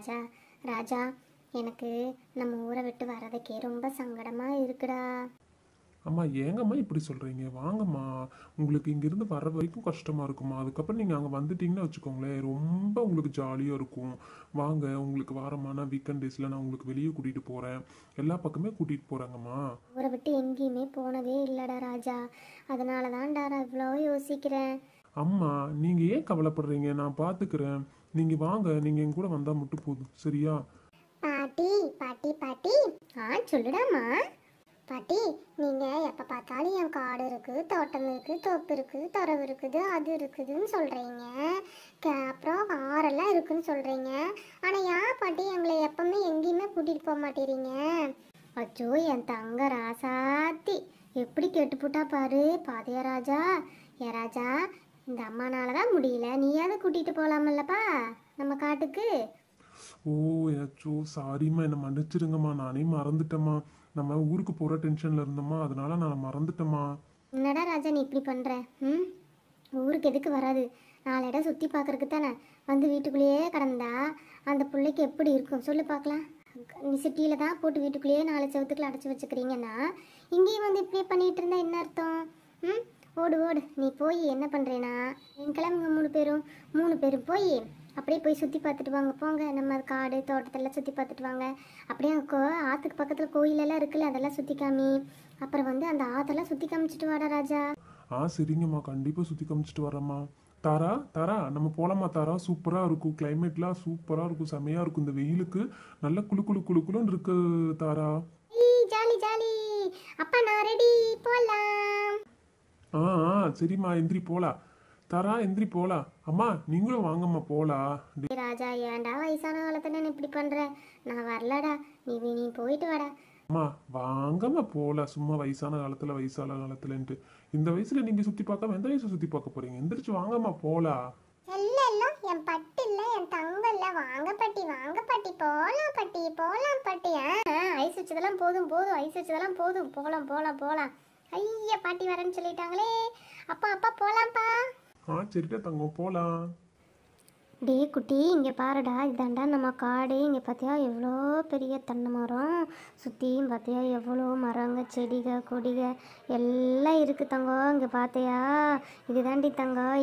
ராஜா ராஜா எனக்கு நம்ம ஊரை விட்டு வர்றதுக்கே ரொம்ப சங்கடமாக இருக்குடா அம்மா ஏங்கம்மா இப்படி சொல்கிறீங்க வாங்கம்மா உங்களுக்கு இங்கேருந்து வர்ற வரைக்கும் கஷ்டமாக இருக்குமா அதுக்கப்புறம் நீங்கள் அங்கே வந்துட்டிங்கன்னு வச்சுக்கோங்களேன் ரொம்ப உங்களுக்கு ஜாலியாக இருக்கும் வாங்க உங்களுக்கு வாரமான வீக்கெண்ட் டேஸில் நான் உங்களுக்கு வெளியே கூட்டிகிட்டு போகிறேன் எல்லா பக்கமே கூட்டிகிட்டு போகிறேங்கம்மா ஊரை விட்டு எங்கேயுமே போனதே இல்லைடா ராஜா அதனால தான்டா இவ்வளோ யோசிக்கிறேன் அம்மா நீங்கள் ஏன் கவலைப்படுறீங்க நான் பார்த்துக்கிறேன் நீங்க வாங்க நீங்க எங்க கூட வந்தா மட்டும் போதும் சரியா பாட்டி பாட்டி பாட்டி ஆ சொல்லுடாமா பாட்டி நீங்க எப்ப பார்த்தாலும் என் காடு இருக்கு தோட்டம் இருக்கு தோப்பு இருக்கு தரவு இருக்குது அது இருக்குதுன்னு சொல்றீங்க அப்புறம் ஆறெல்லாம் இருக்குன்னு சொல்றீங்க ஆனா ஏன் பாட்டி எங்களை எப்பவுமே எங்கேயுமே கூட்டிட்டு போக மாட்டேறீங்க அச்சோ என் தங்க ராசாத்தி எப்படி கெட்டு போட்டா பாரு பாதையா ராஜா ஏ ராஜா இந்த அம்மானால தான் முடியல நீயாவது கூட்டிட்டு போலாமல்லப்பா நம்ம காட்டுக்கு ஓ ஏச்சோ சாரிம்மா என்னை மன்னிச்சிடுங்கம்மா நானே மறந்துட்டேம்மா நம்ம ஊருக்கு போகிற டென்ஷனில் இருந்தோம்மா அதனால நான் மறந்துட்டேம்மா என்னடா ராஜா நீ இப்படி பண்ணுற ம் ஊருக்கு எதுக்கு வராது நாலு இடம் சுற்றி பார்க்குறக்கு தானே வந்து வீட்டுக்குள்ளேயே கடந்தா அந்த பிள்ளைக்கு எப்படி இருக்கும் சொல்லு பார்க்கலாம் நீ சிட்டியில தான் போட்டு வீட்டுக்குள்ளேயே நாலு செவத்துக்குள்ள அடைச்சி வச்சுக்கிறீங்கன்னா இங்கேயும் வந்து இப்படியே பண்ணிகிட்டு இருந்தால் என்ன அர்த்தம் ஓடு ஓடு நீ போய் என்ன பண்ணுறேன்னா என் கிளம்புங்க மூணு பேரும் மூணு பேரும் போய் அப்படியே போய் சுற்றி பார்த்துட்டு வாங்க போங்க நம்ம காடு தோட்டத்தெல்லாம் சுற்றி பார்த்துட்டு வாங்க அப்படியே கோ ஆற்றுக்கு பக்கத்தில் கோயிலெல்லாம் இருக்குல்ல அதெல்லாம் சுற்றி காமி அப்புறம் வந்து அந்த ஆற்றெல்லாம் சுற்றி காமிச்சிட்டு வாடா ராஜா ஆ சரிங்கம்மா கண்டிப்பாக சுற்றி காமிச்சிட்டு வரம்மா தாரா தாரா நம்ம போகலாமா தாரா சூப்பராக இருக்கும் கிளைமேட்லாம் சூப்பராக இருக்கும் செமையாக இருக்கும் இந்த வெயிலுக்கு நல்ல குளு குளு குளு குளுன்னு இருக்கு தாரா ஜாலி ஜாலி அப்பா நான் ரெடி போகலாம் ஆ ஆ சரிம்மா எந்திரி போலா தரா எந்திரி போலா அம்மா நீங்களும் வாங்கம்மா போலா ராஜா ஏன்டா வயசான காலத்துல நீ இப்படி பண்ற நான் வரலடா நீ நீ போயிட்டு வாடா அம்மா வாங்கம்மா போலாம் சும்மா வயசான காலத்துல வயசான காலத்துலன்ட்டு இந்த வயசுல நீங்க சுத்தி பார்க்காம எந்த வயசு சுத்தி பார்க்க போறீங்க எந்திரிச்சு வாங்கம்மா போலா என் பட்டு இல்ல என் தங்கம் இல்ல வாங்க பட்டி வாங்க பட்டி போலாம் பட்டி போலாம் பட்டி ஐஸ் வச்சதெல்லாம் போதும் போதும் ஐஸ் வச்சதெல்லாம் போதும் போலாம் போலாம் போலாம் ஐயா பாட்டி வரேன்னு சொல்லிட்டாங்களே அப்பா அப்பா போலாம்ப்பா ஆ சரிடா தங்கம் போலாம் டே குட்டி இங்கே பாருடா இதாண்டா நம்ம காடு இங்கே பார்த்தியா எவ்வளோ பெரிய தென்னை மரம் சுற்றியும் பார்த்தியா எவ்வளோ மரங்க செடிக கொடிக எல்லாம் இருக்குது தங்கோ இங்கே பார்த்தியா இது தாண்டி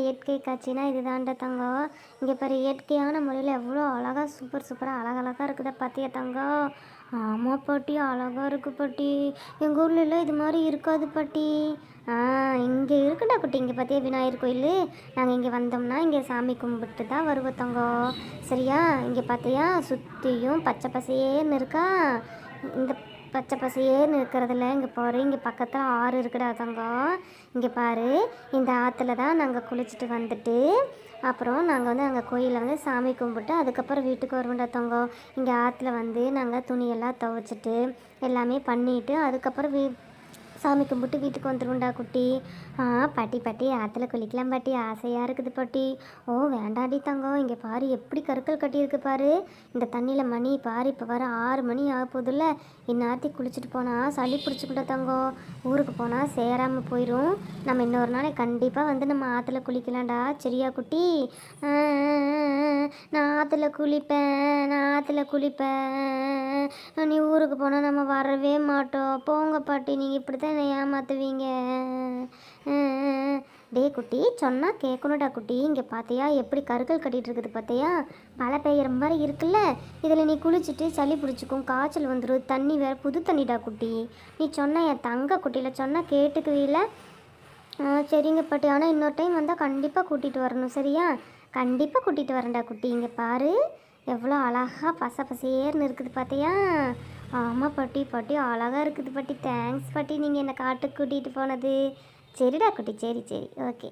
இயற்கை காட்சினா இது தாண்டா இங்கே பாரு இயற்கையான முறையில் எவ்வளோ அழகாக சூப்பர் சூப்பராக அழகழகாக இருக்குதா பார்த்தியா தங்கோ ஆமாம் பாட்டி அழகாக இருக்குது பாட்டி எங்கள் ஊர்லலாம் இது மாதிரி இருக்காது பாட்டி இங்கே இருக்குடா குட்டி இங்கே பார்த்தியா விநாயகர் கோயில் நாங்கள் இங்கே வந்தோம்னா இங்கே சாமி கும்பிட்டு தான் வருவோம் தங்கோ சரியா இங்கே பார்த்தியா சுற்றியும் பச்சை பசையேன்னு இருக்கா இந்த பச்சை பசையேன்னு இருக்கிறதுல இங்கே போகிறோம் இங்கே பக்கத்தில் ஆறு இருக்குடா தங்கம் இங்கே பாரு இந்த ஆற்றுல தான் நாங்கள் குளிச்சுட்டு வந்துட்டு அப்புறம் நாங்கள் வந்து அங்கே கோயிலில் வந்து சாமி கும்பிட்டு அதுக்கப்புறம் வீட்டுக்கு வருவோம்டா தங்கம் இங்கே ஆற்றுல வந்து நாங்கள் துணியெல்லாம் துவைச்சிட்டு எல்லாமே பண்ணிவிட்டு அதுக்கப்புறம் வீ சாமி கும்பிட்டு வீட்டுக்கு வந்துருண்டா குட்டி ஆ பாட்டி பாட்டி ஆற்றுல குளிக்கலாம் பாட்டி ஆசையாக இருக்குது பாட்டி ஓ வேண்டாடி தங்கம் இங்கே பாரு எப்படி கருக்கள் கட்டியிருக்கு பாரு இந்த தண்ணியில் மணி பாரு இப்போ வர ஆறு மணி ஆக போதில்ல இந்நேரத்தி குளிச்சுட்டு போனால் சளி பிடிச்சிக்கிட்ட தங்கம் ஊருக்கு போனால் சேராமல் போயிடும் நம்ம இன்னொரு நாளைக்கு கண்டிப்பாக வந்து நம்ம ஆற்றுல குளிக்கலாம்டா சரியா குட்டி நான் ஆற்றுல குளிப்பேன் நான் ஆற்றுல குளிப்பேன் நீ ஊருக்கு போனால் நம்ம வரவே மாட்டோம் போங்க பாட்டி நீங்கள் இப்படி தான் என்னை ஏமாற்றுவீங்க டே குட்டி சொன்னால் கேட்கணுடா குட்டி இங்கே பார்த்தியா எப்படி கருக்கள் கட்டிகிட்டு இருக்குது பார்த்தியா மழை பெய்கிற மாதிரி இருக்குல்ல இதில் நீ குளிச்சுட்டு சளி பிடிச்சிக்கும் காய்ச்சல் வந்துடும் தண்ணி வேறு புது தண்ணிடா குட்டி நீ சொன்ன என் தங்க குட்டியில் சொன்னால் கேட்டுக்குவீல சரிங்க பாட்டி ஆனால் இன்னொரு டைம் வந்தால் கண்டிப்பாக கூட்டிகிட்டு வரணும் சரியா கண்டிப்பாக கூட்டிகிட்டு வரேன்டா குட்டி இங்கே பாரு எவ்வளோ அழகாக பச பசேர்னு இருக்குது பார்த்தியா ஆமாம் பட்டி பாட்டி அழகாக இருக்குது பாட்டி தேங்க்ஸ் பாட்டி நீங்கள் என்னை காட்டுக்கு கூட்டிகிட்டு போனது சரிடா குட்டி சரி சரி ஓகே